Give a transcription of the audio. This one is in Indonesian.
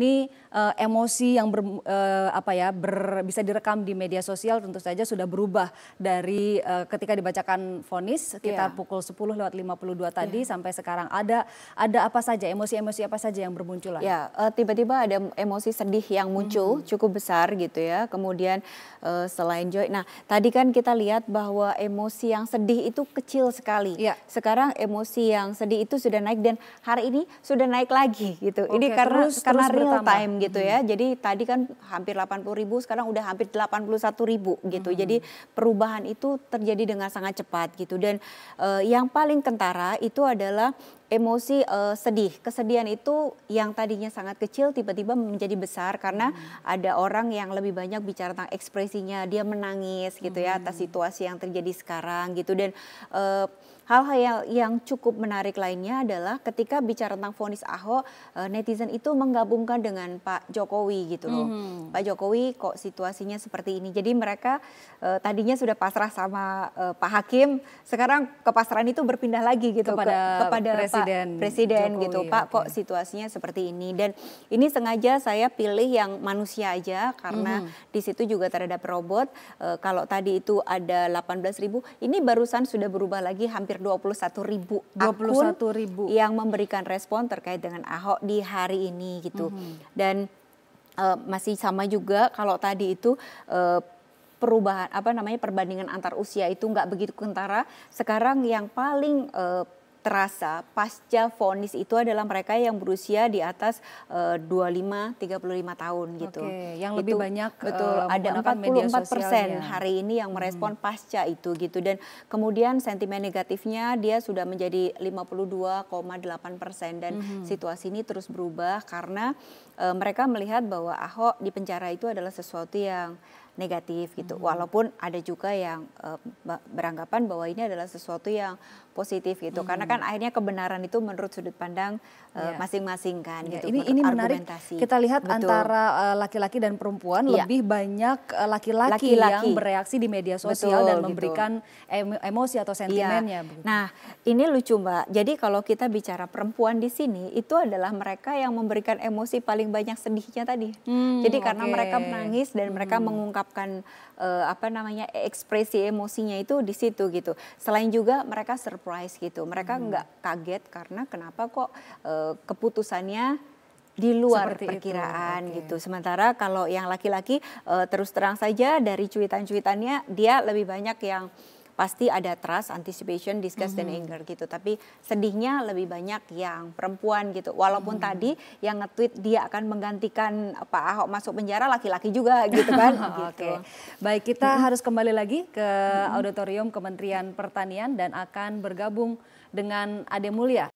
ini uh, emosi yang ber, uh, apa ya ber, bisa direkam di media sosial tentu saja sudah berubah dari uh, ketika dibacakan vonis iya. sekitar yeah. pukul 10 lewat 52 iya. tadi yeah. sampai sekarang ada ada apa saja emosi-emosi apa saja yang bermunculan? Ya, yeah, uh, tiba-tiba ada emosi sedih yang muncul -hmm. cukup besar gitu ya. Kemudian uh, selain joy. Nah, tadi kan kita lihat bahwa emosi yang sedih itu kecil sekali. Yeah. Sekarang emosi yang sedih itu sudah naik dan hari ini sudah naik lagi gitu. Okay, ini karena terus, karena terus real full bertambah. time gitu ya. Hmm. Jadi tadi kan hampir 80 ribu, sekarang udah hampir 81 ribu gitu. Hmm. Jadi perubahan itu terjadi dengan sangat cepat gitu. Dan uh, yang paling kentara itu adalah emosi uh, sedih. Kesedihan itu yang tadinya sangat kecil tiba-tiba menjadi besar karena hmm. ada orang yang lebih banyak bicara tentang ekspresinya, dia menangis gitu ya atas hmm. situasi yang terjadi sekarang gitu dan uh, Hal-hal yang, yang cukup menarik lainnya adalah ketika bicara tentang vonis Ahok, eh, netizen itu menggabungkan dengan Pak Jokowi gitu loh. Mm. Pak Jokowi kok situasinya seperti ini. Jadi mereka uh, tadinya sudah pasrah sama uh, Pak Hakim, sekarang kepasrahan itu berpindah lagi gitu kepada ke, kepada presiden. Pak presiden, Pak Presiden Jokowi, gitu, Pak okay. kok situasinya seperti ini dan ini sengaja saya pilih yang manusia aja karena mm di situ juga terhadap robot. E, kalau tadi itu ada ribu, ini barusan sudah berubah lagi hampir 21 ribu akun 21 yang memberikan respon terkait dengan Ahok di hari ini gitu. Mm Dan e, masih sama juga kalau tadi itu e, perubahan apa namanya perbandingan antar usia itu nggak begitu kentara. Sekarang yang paling e, terasa pasca vonis itu adalah mereka yang berusia di atas uh, 25 35 tahun gitu. yang lebih itu, banyak betul uh, ada 44 persen hari ini yang hmm. merespon hmm. pasca itu gitu dan kemudian sentimen negatifnya dia sudah menjadi 52,8 persen dan hmm. situasi ini terus berubah karena uh, mereka melihat bahwa Ahok di penjara itu adalah sesuatu yang negatif gitu. Hmm. Walaupun ada juga yang uh, beranggapan bahwa ini adalah sesuatu yang positif gitu. Hmm. Karena kan akhirnya kebenaran itu menurut sudut pandang eh, iya. masing-masing uh, yeah. kan yeah, gitu. Ini ini menarik. Kita lihat Betul. antara eh, laki-laki uh, dan perempuan yeah. lebih banyak laki-laki uh, yang bereaksi di media sosial Betul, dan gitu. memberikan gitu. emosi atau iya. sentimennya. Yeah. Nah, ini lucu Mbak. Jadi kalau kita bicara perempuan di sini itu adalah mereka yang memberikan emosi paling banyak sedihnya tadi. Hmm, Jadi karena okay. mereka menangis dan mereka hmm. mengungkap mengungkapkan uh, eh, apa namanya ekspresi emosinya itu di situ gitu. Selain juga mereka surprise gitu, mereka hmm. nggak kaget karena kenapa kok uh, keputusannya di luar Seperti perkiraan Okay. gitu. Sementara kalau yang laki-laki uh, terus terang saja dari cuitan-cuitannya dia lebih banyak yang pasti ada trust, anticipation, disgust mm -hmm. dan mhm. anger gitu. Tapi sedihnya lebih banyak yang perempuan gitu. Walaupun mm -hmm. tadi yang nge-tweet dia akan menggantikan Pak Ahok masuk penjara laki-laki juga gitu kan. gitu. Oke. Okay. Baik, kita mm -hmm. harus kembali lagi ke mm -hmm. auditorium Kementerian Pertanian dan akan bergabung dengan Ade Mulia